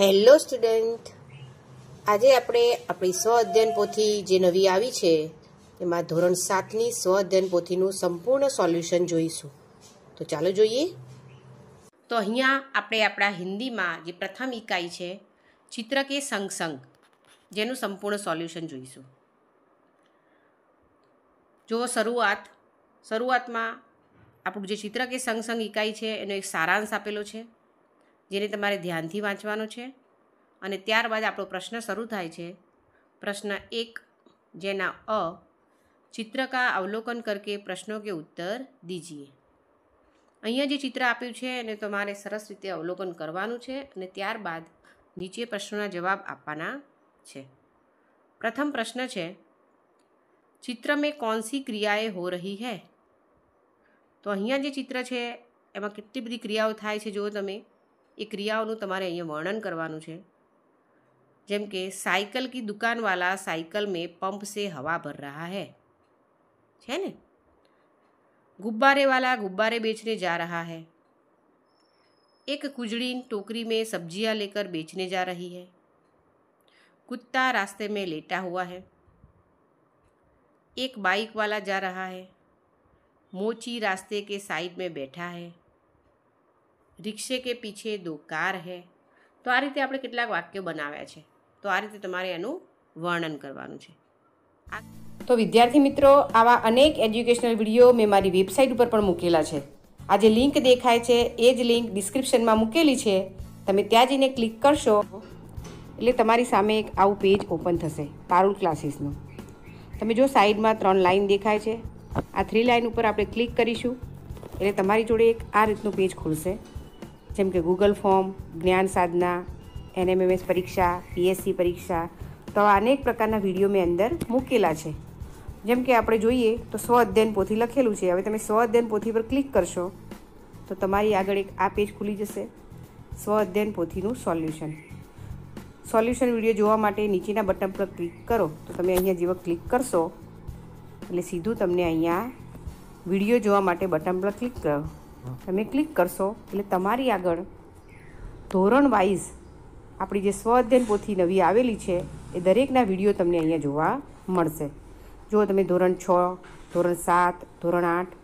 hello student આજે આપણે આપણી સ્વ અધ્યયન પોથી જે નવી આવી છે એમાં ધોરણ સાતની સ્વ અધ્યયન પોથીનું સંપૂર્ણ સોલ્યુશન જોઈશું તો ચાલો જોઈએ તો અહીંયા આપણે આપણા હિન્દીમાં જે પ્રથમ ઇકાઈ છે ચિત્ર કે સંગસંગ જેનું સંપૂર્ણ સોલ્યુશન જોઈશું જો શરૂઆત શરૂઆતમાં આપણું જે ચિત્ર કે સંગસંગ સંગ ઇકાઈ છે એનો એક સારાંશ આપેલો છે જેને તમારે ધ્યાનથી વાંચવાનો છે અને ત્યારબાદ આપણો પ્રશ્ન શરૂ થાય છે પ્રશ્ન એક જેના અ ચિત્રકા અવલોકન કરકે પ્રશ્નો કે ઉત્તર દીજીએ અહીંયા જે ચિત્ર આપ્યું છે એને તમારે સરસ રીતે અવલોકન કરવાનું છે અને ત્યારબાદ નીચે પ્રશ્નોના જવાબ આપવાના છે પ્રથમ પ્રશ્ન છે ચિત્ર મેં કોણ ક્રિયાએ હો રહી હૈ તો અહીંયા જે ચિત્ર છે એમાં કેટલી બધી ક્રિયાઓ થાય છે જો તમે ये क्रियाओं તમારે अँ वर्णन करवा છે જેમ કે સાયકલ કી દુકાનવાલા સાયકલ મેં પંપ સે હવા ભર રહા હૈ है ને गुब्बारे वाला गुब्बारे बेचने जा रहा है एक कुजड़ी टोकरी में सब्जियां लेकर बेचने जा रही है कुत्ता रास्ते में लेटा हुआ है एक बाइक वाला जा रहा है मोची रास्ते के साइड में बैठा है રિક્ષે કે પીછે દો કાર હે તો આ રીતે આપણે કેટલાક વાક્યો બનાવ્યા છે તો આ રીતે તમારે એનું વર્ણન કરવાનું છે તો વિદ્યાર્થી મિત્રો આવા અનેક એજ્યુકેશનલ વિડીયો મેં મારી વેબસાઇટ ઉપર પણ મૂકેલા છે આ જે લિંક દેખાય છે એ જ લિંક ડિસ્ક્રિપ્શનમાં મૂકેલી છે તમે ત્યાં જઈને ક્લિક કરશો એટલે તમારી સામે એક આવું પેજ ઓપન થશે પારુલ ક્લાસીસનું તમે જો સાઈડમાં ત્રણ લાઇન દેખાય છે આ થ્રી લાઇન ઉપર આપણે ક્લિક કરીશું એટલે તમારી જોડે એક આ રીતનું પેજ ખુલશે જેમ કે ગૂગલ ફોર્મ જ્ઞાન સાધના એનએમએમએસ પરીક્ષા પીએસસી પરીક્ષા તો આવા અનેક પ્રકારના વિડીયો મેં અંદર મૂકેલા છે જેમ કે આપણે જોઈએ તો સ્વ અધ્યયન પોથી લખેલું છે હવે તમે સ્વ અધ્યયન પોથી પર ક્લિક કરશો તો તમારી આગળ એક આ પેજ ખુલી જશે સ્વ અધ્યયન પોથીનું સોલ્યુશન સોલ્યુશન વિડીયો જોવા માટે નીચેના બટન પર ક્લિક કરો તો તમે અહીંયા જેવા ક્લિક કરશો એટલે સીધું તમને અહીંયા વિડીયો જોવા માટે બટન પર ક્લિક કરો તમે ક્લિક કરશો એટલે તમારી આગળ ધોરણ વાઇઝ આપણી જે સ્વઅધ્યયન પોથી નવી આવેલી છે એ દરેકના વિડીયો તમને અહીંયા જોવા મળશે જો તમે ધોરણ છ ધોરણ સાત ધોરણ આઠ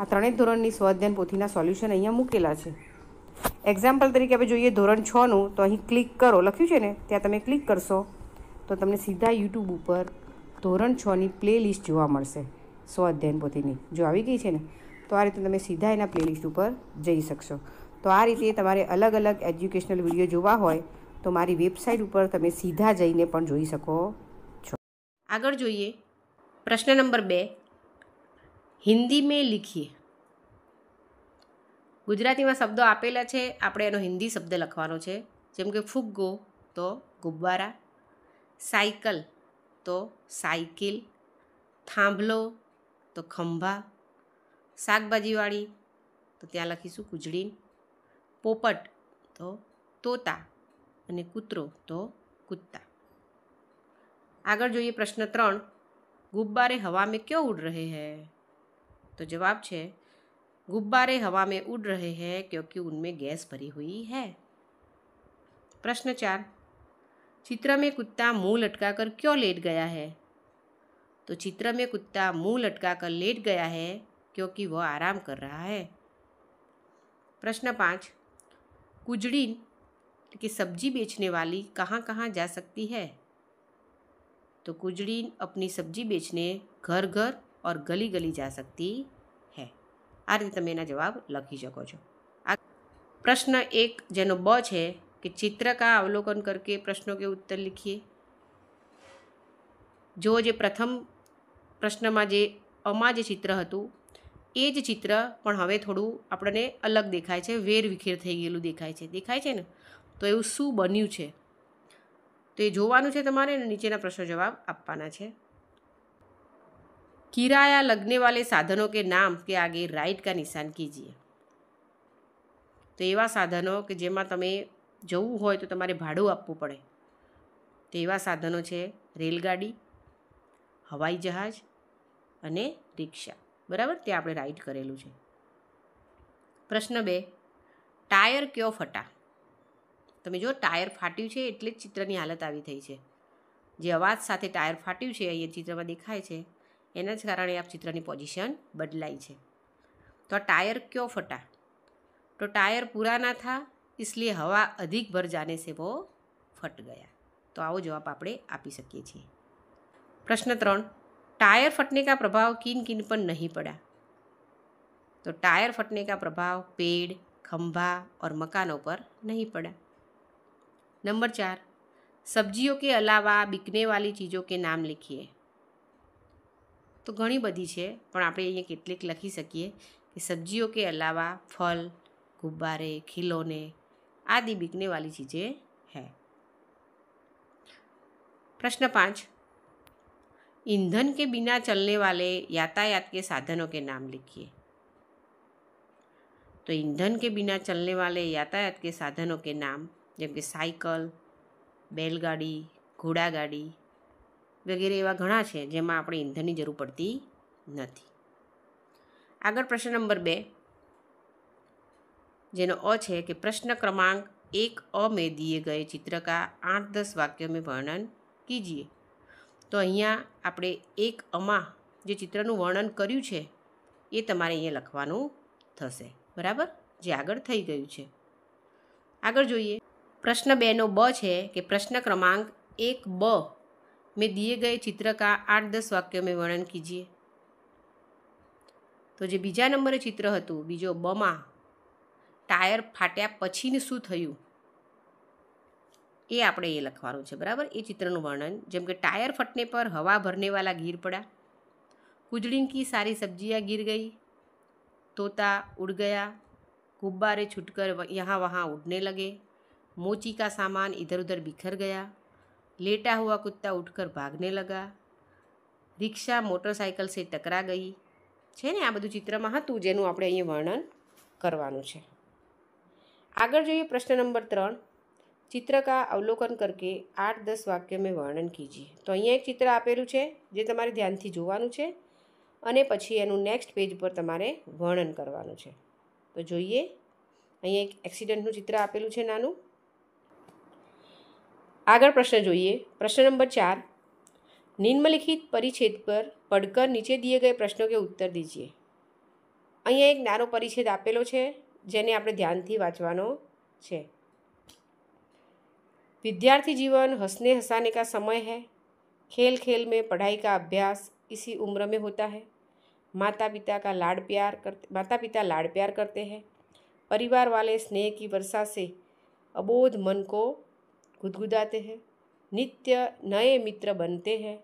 આ ત્રણેય ધોરણની સ્વઅધ્યયન પોથીના સોલ્યુશન અહીંયા મૂકેલા છે એક્ઝામ્પલ તરીકે આપણે જોઈએ ધોરણ છનું તો અહીં ક્લિક કરો લખ્યું છે ને ત્યાં તમે ક્લિક કરશો તો તમને સીધા યુટ્યુબ ઉપર ધોરણ છની પ્લે લિસ્ટ જોવા મળશે સ્વઅધ્યયન પોથીની જો આવી ગઈ છે ને તો આ રીતે તમે સીધા એના પ્લેલિસ્ટ ઉપર જઈ શકશો તો આ રીતે તમારે અલગ અલગ એજ્યુકેશનલ વિડીયો જોવા હોય તો મારી વેબસાઇટ ઉપર તમે સીધા જઈને પણ જોઈ શકો છો આગળ જોઈએ પ્રશ્ન નંબર બે હિન્દી મેં લિખીએ ગુજરાતીમાં શબ્દો આપેલા છે આપણે એનો હિન્દી શબ્દ લખવાનો છે જેમ કે ફુગ્ગો તો ગુબ્બારા સાયકલ તો સાયકલ થાંભલો તો ખંભા શાકભાજીવાળી તો ત્યાં લખીશું કૂજડીન પોપટ तोता તોતા અને કૂતરો તો કૂદતા આગળ જોઈએ પ્રશ્ન ત્રણ ગુબ્બારે હવા મેં ક્યો ઉડ રહે હૈ तो जवाब है गुब्बारे हवा में उड़ रहे हैं क्योंकि उनमें गैस भरी हुई है प्रश्न चार चित्र में कुत्ता मुंह लटकाकर क्यों लेट गया है तो चित्र में कुत्ता मुंह लटकाकर लेट गया है क्योंकि वह आराम कर रहा है प्रश्न पाँच कुजड़ी की सब्जी बेचने वाली कहाँ कहाँ जा सकती है तो कुजड़ी अपनी सब्जी बेचने घर घर और गली गली जा सकती है आ रीते तब जवाब लखी सको प्रश्न एक जेन ब है कि चित्र का अवलोकन करके प्रश्नों के उत्तर लिखिए जो जे प्रथम प्रश्न में जे अमा जे चित्र हतु એ જ ચિત્ર પણ હવે થોડું આપણને અલગ દેખાય છે વેર વિખેર થઈ ગયેલું દેખાય છે દેખાય છે ને તો એવું શું બન્યું છે તો એ જોવાનું છે તમારે નીચેના પ્રશ્નો જવાબ આપવાના છે કિરાયા લગને વાલે સાધનો કે નામ કે આગે રાઈટ કા નિશાન કીજીએ તો એવા સાધનો કે જેમાં તમે જવું હોય તો તમારે ભાડું આપવું પડે તો એવા સાધનો છે રેલગાડી હવાઈ જહાજ અને રિક્ષા બરાબર તે આપણે રાઈટ કરેલું છે પ્રશ્ન બે ટાયર કયો ફટા તમે જો ટાયર ફાટ્યું છે એટલે જ ચિત્રની હાલત આવી થઈ છે જે અવાજ સાથે ટાયર ફાટ્યું છે અહીંયા ચિત્રમાં દેખાય છે એના જ કારણે આ ચિત્રની પોઝિશન બદલાય છે તો આ ટાયર કયો ફટા તો ટાયર પૂરાના થા इसलिए હવા अधिक भर जाने से वो ફટ ગયા તો આવો જવાબ આપણે આપી શકીએ છીએ પ્રશ્ન ત્રણ टायर फटने का प्रभाव किन किन पर नहीं पड़ा तो टायर फटने का प्रभाव पेड़ खंभा और मकानों पर नहीं पड़ा नंबर चार सब्जियों के अलावा बिकने वाली चीज़ों के नाम लिखिए तो घनी बधी है पर आप અહીંયા કેટલીક લખી શકીએ કે સબ્જીઓ કે અલાવા ફલ ગુબ્બારે ખिलौने આદિ બિકને વાલી ચીજે હૈ પ્રશ્ન ईंधन के बिना चलने वाले यातायात के साधनों के नाम लिखिए तो ईंधन के बिना चलने वाले यातायात के साधनों के नाम जैसे साइकल बैलगाड़ी घोड़ागाड़ी वगैरह एवं घना है जेमा अपने ईंधन की जरूरत पड़ती नहीं आग प्रश्न नंबर बे जेन अ है कि प्रश्न क्रमांक एक अ में दिए गए चित्र का आठ दस वाक्यों में वर्णन कीजिए તો અહીંયા આપણે એક અમા જે ચિત્રનું વર્ણન કર્યું છે એ તમારે અહીંયા લખવાનું થશે બરાબર જે આગળ થઈ ગયું છે આગળ જોઈએ પ્રશ્ન બેનો બ છે કે પ્રશ્ન ક્રમાંક એક બ મેં દિએ ગયે ચિત્રકા આઠ દસ વાક્યો મેં વર્ણન કીજીએ તો જે બીજા નંબરે ચિત્ર હતું બીજો બમાં ટાયર ફાટ્યા પછીનું શું થયું એ આપણે એ લખવાનું છે બરાબર એ ચિત્રનું વર્ણન જેમ કે ટાયર ફટને પર હવા ભરનેવાલા ગીર પડ્યા કુજળીન કી સારી સબ્જીયા ગીર ગઈ તોતા ઉડ ગયા ગુબ્બારે છૂટકર યહાં વહાં ઉડને લગે મોચી કા સામાન ઇધર ઉધર બિખર ગયા લેટા હુआ કુત્તા ઉઠકર ભાગને લગા રિક્ષા મોટરસાઇકલ સે ટકરા ગઈ છે ને આ બધું ચિત્રમાં હતું જેનું આપણે અહીંયા વર્ણન કરવાનું છે આગળ જોઈએ પ્રશ્ન નંબર ત્રણ चित्र का अवलोकन करके आठ दस वाक्य में વર્ણન કીજીએ તો અહીંયા એક ચિત્ર આપેલું છે જે તમારે ધ્યાનથી જોવાનું છે અને પછી એનું નેક્સ્ટ પેજ પર તમારે વર્ણન કરવાનું છે તો જોઈએ અહીંયા એક એક્સિડન્ટનું ચિત્ર આપેલું છે નાનું આગળ પ્રશ્ન જોઈએ પ્રશ્ન નંબર ચાર નિમ્નલિખિત પરિચ્છેદ પર પડકર નીચે દિએ ગયે પ્રશ્નો કે ઉત્તર દીજીએ અહીંયા એક નાનો પરિચ્છેદ આપેલો છે જેને આપણે ધ્યાનથી વાંચવાનો છે विद्यार्थी जीवन हंसने हंसाने का समय है खेल खेल में पढ़ाई का अभ्यास इसी उम्र में होता है माता पिता का लाड प्यार करते माता पिता लाड प्यार करते हैं परिवार वाले स्नेह की वर्षा से अबोध मन को गुदगुदाते हैं नित्य नए मित्र बनते हैं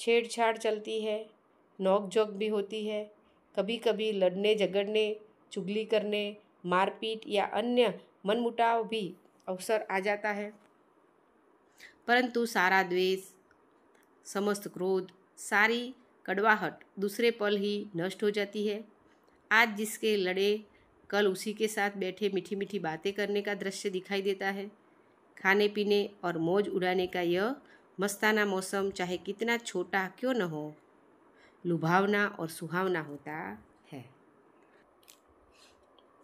छेड़छाड़ चलती है नोकझोंक भी होती है कभी कभी लड़ने झगड़ने चुगली करने मारपीट या अन्य मनमुटाव भी अवसर आ जाता है परंतु सारा द्वेष समस्त क्रोध सारी कड़वाहट दूसरे पल ही नष्ट हो जाती है आज जिसके लड़े कल उसी के साथ बैठे मीठी मीठी बातें करने का दृश्य दिखाई देता है खाने पीने और मौज उड़ाने का यह मस्ताना मौसम चाहे कितना छोटा क्यों न हो लुभावना और सुहावना होता है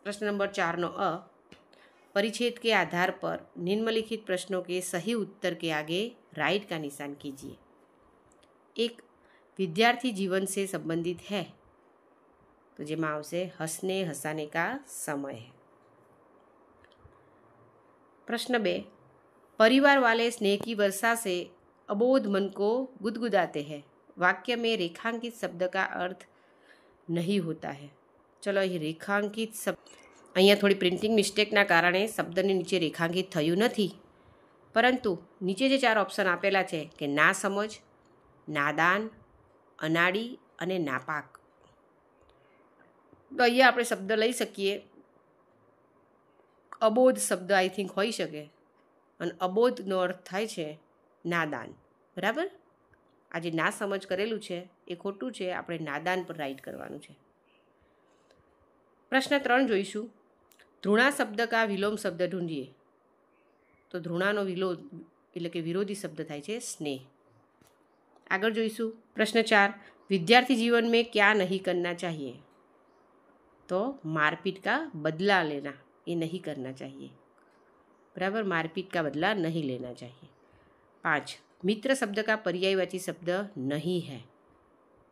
प्रश्न नंबर चार नौ अ परिच्छेद के आधार पर निम्नलिखित प्रश्नों के सही उत्तर के आगे राइट का निशान कीजिए एक विद्यार्थी जीवन से संबंधित હૈ તો જેમાં આવશે हंसने हंसाने का समय है प्रश्न बे परिवार वाले स्नेह की वर्षा से अबोध मन को गुदगुदाते हैं वाक्य में रेखांकित शब्द का अर्थ नहीं होता है चलो ये रेखांकित शब्द અહીંયા થોડી પ્રિન્ટિંગ મિસ્ટેકના કારણે શબ્દની નીચે રેખાંકિત થયું નથી પરંતુ નીચે જે ચાર ઓપ્શન આપેલા છે કે ના સમજ નાદાન અનાડી અને નાપાક તો અહીંયા આપણે શબ્દ લઈ શકીએ અબોધ શબ્દ આઈ થિંક હોઈ શકે અને અબોધનો અર્થ થાય છે નાદાન બરાબર આ જે ના સમજ કરેલું છે એ ખોટું છે આપણે નાદાન પર રાઈટ કરવાનું છે પ્રશ્ન ત્રણ જોઈશું धृणा शब्द का विलोम शब्द ढूंढिए तो धृणा का विलोम એટલે કે વિરોધી શબ્દ થાય છે સ્નેહ આગળ જોઈશું પ્રશ્ન 4 વિદ્યાર્થી જીવન મેં ક્યાં નહીં કરના ચાહીએ તો મારપીટ કા બદલા લેના એ નહીં કરના ચાહીએ બરાબર મારપીટ કા બદલા નહીં લેના ચાહીએ 5 મિત્ર શબ્દ કા પર્યાયવાચી શબ્દ નહીં હૈ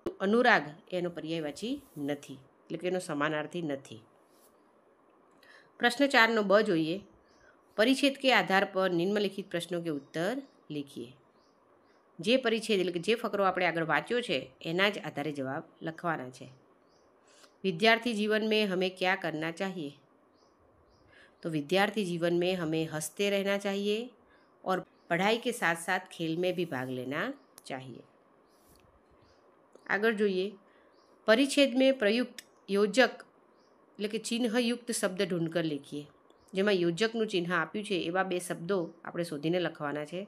તો અનુરાગ એનો પર્યાયવાચી નથી એટલે કે એનો સમાનાર્થી નથી પ્રશ્ન ચારનો બ જોઈએ પરિચ્છેદ કે આધાર પર નિમ્નલિખિત પ્રશ્નો કે ઉત્તર લખીએ જે પરિચ્છેદ એટલે કે જે ફકરો આપણે આગળ વાંચ્યો છે એના જ આધારે જવાબ લખવાના છે વિદ્યાર્થી જીવન મેં હમે ક્યાં કરના ચાહીએ તો વિદ્યાર્થી जीवन में हमें हंसते रहना चाहिए और पढ़ाई के સાથ साथ खेल में भी भाग लेना चाहिए આગળ જોઈએ પરિચ્છેદ મેં પ્રયુક્ત યોજક એટલે કે ચિહ્નયુક્ત શબ્દ ઢૂંઢકર લખીએ જેમાં યોજકનું ચિહ્ન આપ્યું છે એવા બે શબ્દો આપણે શોધીને લખવાના છે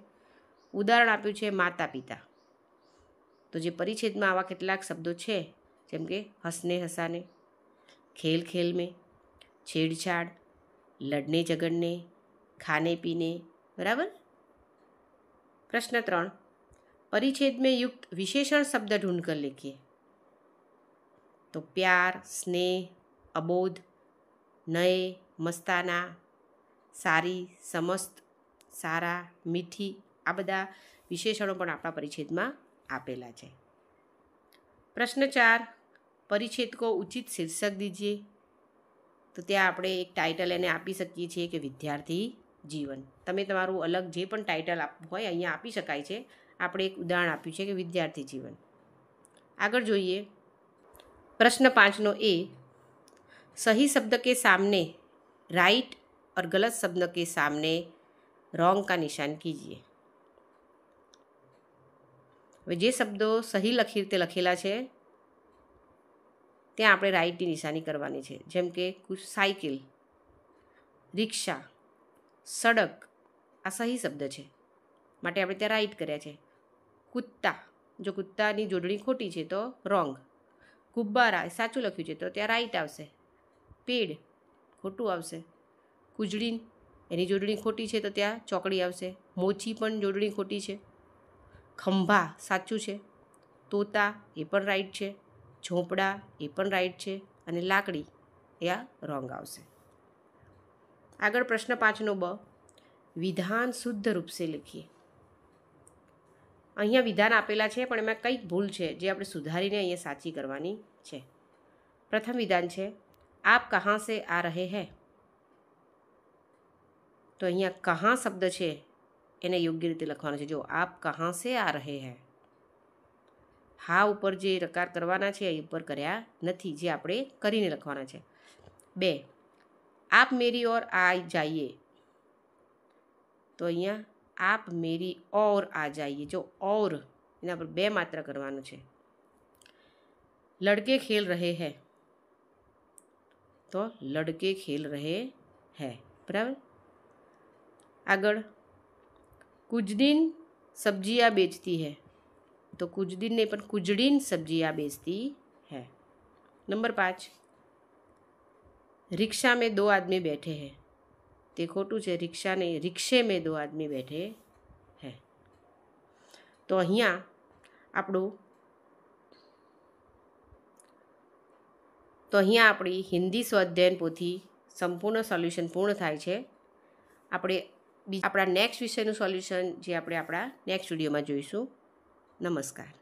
ઉદાહરણ આપ્યું છે માતા પિતા તો જે પરિચ્છેદમાં આવા કેટલાક શબ્દો છે જેમ કે હસને હસાને ખેલ ખેલ મેં છેડછાડ લડને ઝઘડને ખાને પીને બરાબર પ્રશ્ન ત્રણ પરિચ્છેદ મેં યુક્ત વિશેષણ શબ્દ ઢૂંઢ કર લખીએ તો પ્યાર સ્નેહ અબોધ નય મસ્તાના સારી સમસ્ત સારા મીઠી આ બધા વિશેષણો પણ આપણા પરિચ્છેદમાં આપેલા છે પ્રશ્ન ચાર પરિચ્છેદ કો ઉચિત શીર્ષક દીજીએ તો ત્યાં આપણે એક ટાઇટલ એને આપી શકીએ છીએ કે વિદ્યાર્થી જીવન તમે તમારું અલગ જે પણ ટાઇટલ આપવું હોય અહીંયા આપી શકાય છે આપણે એક ઉદાહરણ આપ્યું છે કે વિદ્યાર્થી જીવન આગળ જોઈએ પ્રશ્ન પાંચનો એ सही शब्द के सामने राइट और गलत शब्द के सामने रॉन्ग का निशान कीजिए હવે જે શબ્દો સહી લખી રીતે લખેલા છે ત્યાં આપણે રાઇટની નિશાની કરવાની છે જેમ કે સાયકલ રિક્ષા સડક આ સહી શબ્દ છે માટે આપણે ત્યાં રાઇટ કર્યા છે કુત્તા જો કુત્તાની જોડણી ખોટી છે તો રોંગ ગુબ્બારા સાચું લખ્યું છે તો ત્યાં રાઇટ આવશે પેડ ખોટું આવશે કુજડી એની જોડણી ખોટી છે તો ત્યાં ચોકડી આવશે મોચી પણ જોડણી ખોટી છે ખંભા સાચું છે તોતા એ પણ રાઈટ છે ઝોપડા એ પણ રાઈટ છે અને લાકડી એ આ રોંગ આવશે આગળ પ્રશ્ન પાંચનો બ વિધાન શુદ્ધ રૂપસે લખીએ અહીંયા વિધાન આપેલા છે પણ એમાં કંઈક ભૂલ છે જે આપણે સુધારીને અહીંયા સાચી કરવાની છે પ્રથમ વિધાન છે આપ કહાં સે આ રહે હે તો અહીંયા કહાં શબ્દ છે એને યોગ્ય રીતે લખવાનો છે જો આપ કહાં સે આ રહે હે હા ઉપર જે રકાર કરવાના છે એ ઉપર કર્યા નથી જે આપણે કરીને લખવાના છે બે આપ મેરી ઓર આ જાઈએ તો અહીંયા આપ મેરી ઓર આ જાઈએ જો ઓર એના પર બે માત્ર કરવાનું છે લડકે ખેલ રહે હૈ तो लड़के खेल रहे हैं बराबर अगर कुछ दिन सब्जियाँ बेचती है तो कुछ दिन नहीं पर कुछ दिन सब्जियाँ बेचती है नंबर पाँच रिक्शा में दो आदमी बैठे हैं ते खोटू से रिक्शा नहीं रिक्शे में दो आदमी बैठे हैं तो अँ आप તો અહીંયા આપણી હિન્દી સ્વાધ્યાયન પોથી સંપૂર્ણ સોલ્યુશન પૂર્ણ થાય છે આપણે આપણા નેક્સ્ટ વિષયનું સોલ્યુશન જે આપણે આપણા નેક્સ્ટ વિડીયોમાં જોઈશું નમસ્કાર